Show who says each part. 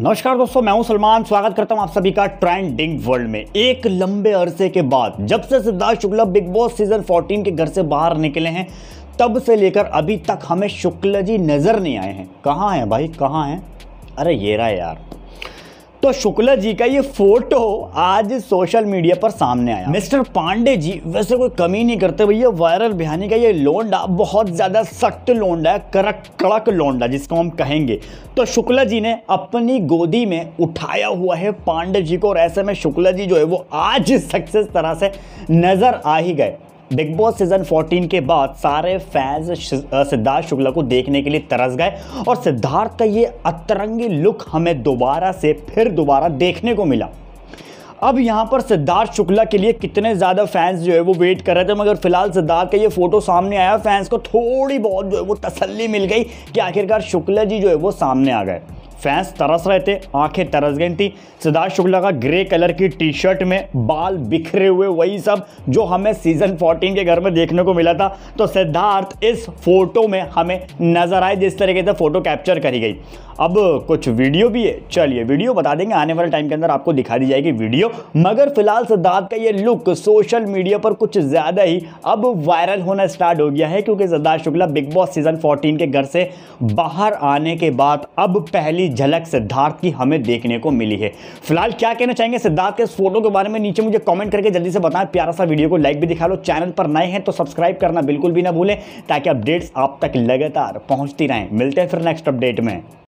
Speaker 1: नमस्कार दोस्तों मैं हूं सलमान स्वागत करता हूं आप सभी का ट्रेंडिंग वर्ल्ड में एक लंबे अरसे के बाद जब से Siddharth Shukla Bigg Boss season 14 के घर से बाहर निकले हैं तब से लेकर अभी तक हमें शुक्ला जी नज़र नहीं आए हैं कहाँ हैं भाई कहाँ हैं अरे ये रहा यार तो शुक्ला जी का ये फोटो आज सोशल मीडिया पर सामने आया मिस्टर पांडे जी वैसे कोई कमी नहीं करते भैया वायरल बिहानी का ये लोंडा बहुत ज़्यादा सख्त लोंडा है करक कड़क लोंडा जिसको हम कहेंगे तो शुक्ला जी ने अपनी गोदी में उठाया हुआ है पांडे जी को और ऐसे में शुक्ला जी जो है वो आज सक्सेस तरह से नज़र आ ही गए बिग बॉस सीजन 14 के बाद सारे फैंस सिद्धार्थ शुक्ला को देखने के लिए तरस गए और सिद्धार्थ का ये अतरंगी लुक हमें दोबारा से फिर दोबारा देखने को मिला अब यहाँ पर सिद्धार्थ शुक्ला के लिए कितने ज़्यादा फैंस जो है वो वेट कर रहे थे मगर फिलहाल सिद्धार्थ का ये फोटो सामने आया फैंस को थोड़ी बहुत जो है वो तसल्ली मिल गई कि आखिरकार शुक्ला जी जो है वो सामने आ गए फैंस तरस रहे थे आंखें तरस गई थी सिद्धार्थ शुक्ला का ग्रे कलर की टी शर्ट में बाल बिखरे हुए वही सब जो हमें सीजन 14 के घर में देखने को मिला था तो सिद्धार्थ इस फोटो में हमें नजर आए जिस तरीके से फोटो कैप्चर करी गई अब कुछ वीडियो भी है चलिए वीडियो बता देंगे आने वाले टाइम के अंदर आपको दिखा दी जाएगी वीडियो मगर फिलहाल सिद्धार्थ का ये लुक सोशल मीडिया पर कुछ ज़्यादा ही अब वायरल होना स्टार्ट हो गया है क्योंकि Siddharth Shukla Bigg Boss season 14 के घर से बाहर आने के बाद अब पहली झलक सिद्धार्थ की हमें देखने को मिली है फिलहाल क्या कहना चाहेंगे सिद्धार्थ के इस फोटो के बारे में नीचे मुझे कमेंट करके जल्दी से बताएं प्यारा सा वीडियो को लाइक भी दिखा लो चैनल पर नए हैं तो सब्सक्राइब करना बिल्कुल भी ना भूलें ताकि अपडेट्स आप तक लगातार पहुँचती रहें मिलते हैं फिर नेक्स्ट अपडेट में